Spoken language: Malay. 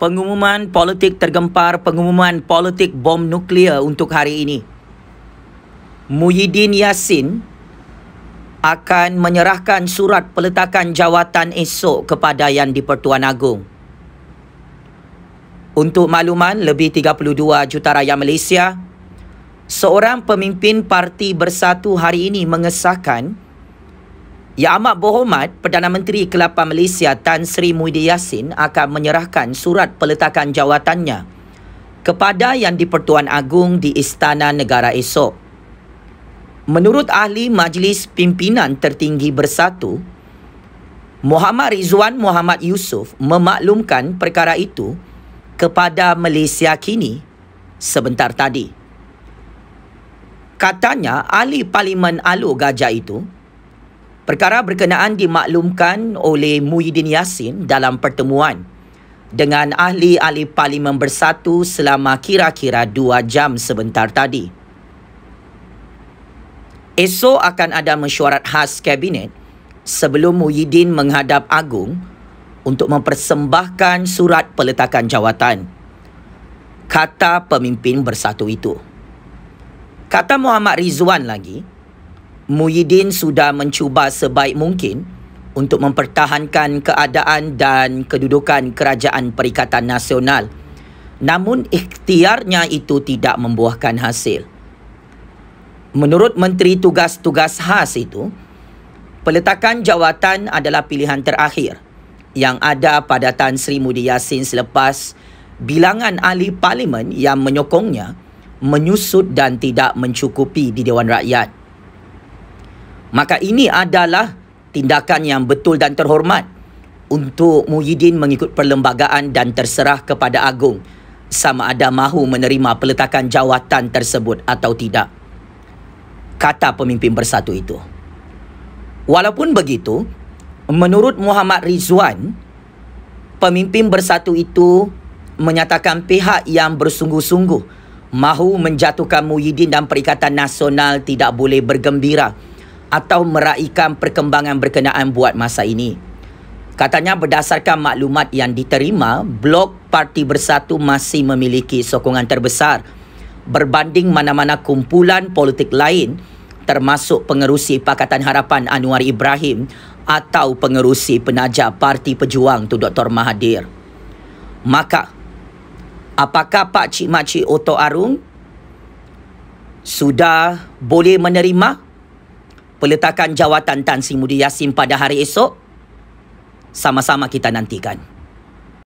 pengumuman politik tergempar pengumuman politik bom nuklear untuk hari ini. Muhyiddin Yassin akan menyerahkan surat peletakan jawatan esok kepada Yang di-Pertuan Agong. Untuk makluman lebih 32 juta rakyat Malaysia, seorang pemimpin parti bersatu hari ini mengesahkan yang amat berhormat, Perdana Menteri ke-8 Malaysia Tan Sri Muhyiddin Yassin akan menyerahkan surat peletakan jawatannya kepada Yang di-Pertuan Agung di Istana Negara esok. Menurut ahli Majlis Pimpinan Tertinggi Bersatu, Muhammad Rizwan Muhammad Yusuf memaklumkan perkara itu kepada Malaysia kini sebentar tadi. Katanya ahli Parlimen Alu Gajah itu Perkara berkenaan dimaklumkan oleh Muhyiddin Yassin dalam pertemuan dengan ahli-ahli Parlimen Bersatu selama kira-kira 2 jam sebentar tadi. Esok akan ada mesyuarat khas Kabinet sebelum Muhyiddin menghadap Agung untuk mempersembahkan surat peletakan jawatan. Kata pemimpin bersatu itu. Kata Muhammad Rizwan lagi, Muhyiddin sudah mencuba sebaik mungkin untuk mempertahankan keadaan dan kedudukan Kerajaan Perikatan Nasional. Namun ikhtiarnya itu tidak membuahkan hasil. Menurut Menteri Tugas-Tugas Khas itu, peletakan jawatan adalah pilihan terakhir yang ada pada Tan Sri Mudi Yassin selepas bilangan ahli parlimen yang menyokongnya menyusut dan tidak mencukupi di Dewan Rakyat maka ini adalah tindakan yang betul dan terhormat untuk Muhyiddin mengikut perlembagaan dan terserah kepada Agung sama ada mahu menerima peletakan jawatan tersebut atau tidak kata pemimpin bersatu itu walaupun begitu menurut Muhammad Rizwan pemimpin bersatu itu menyatakan pihak yang bersungguh-sungguh mahu menjatuhkan Muhyiddin dan Perikatan Nasional tidak boleh bergembira atau meraihkan perkembangan berkenaan buat masa ini. Katanya berdasarkan maklumat yang diterima, Blok Parti Bersatu masih memiliki sokongan terbesar berbanding mana-mana kumpulan politik lain termasuk pengerusi Pakatan Harapan Anwar Ibrahim atau pengerusi penaja Parti Pejuang tu Dr. Mahathir. Maka, apakah Pak Cik Makcik Oto Arung sudah boleh menerima peletakan jawatan Tan Sri Mudi Yassin pada hari esok? Sama-sama kita nantikan.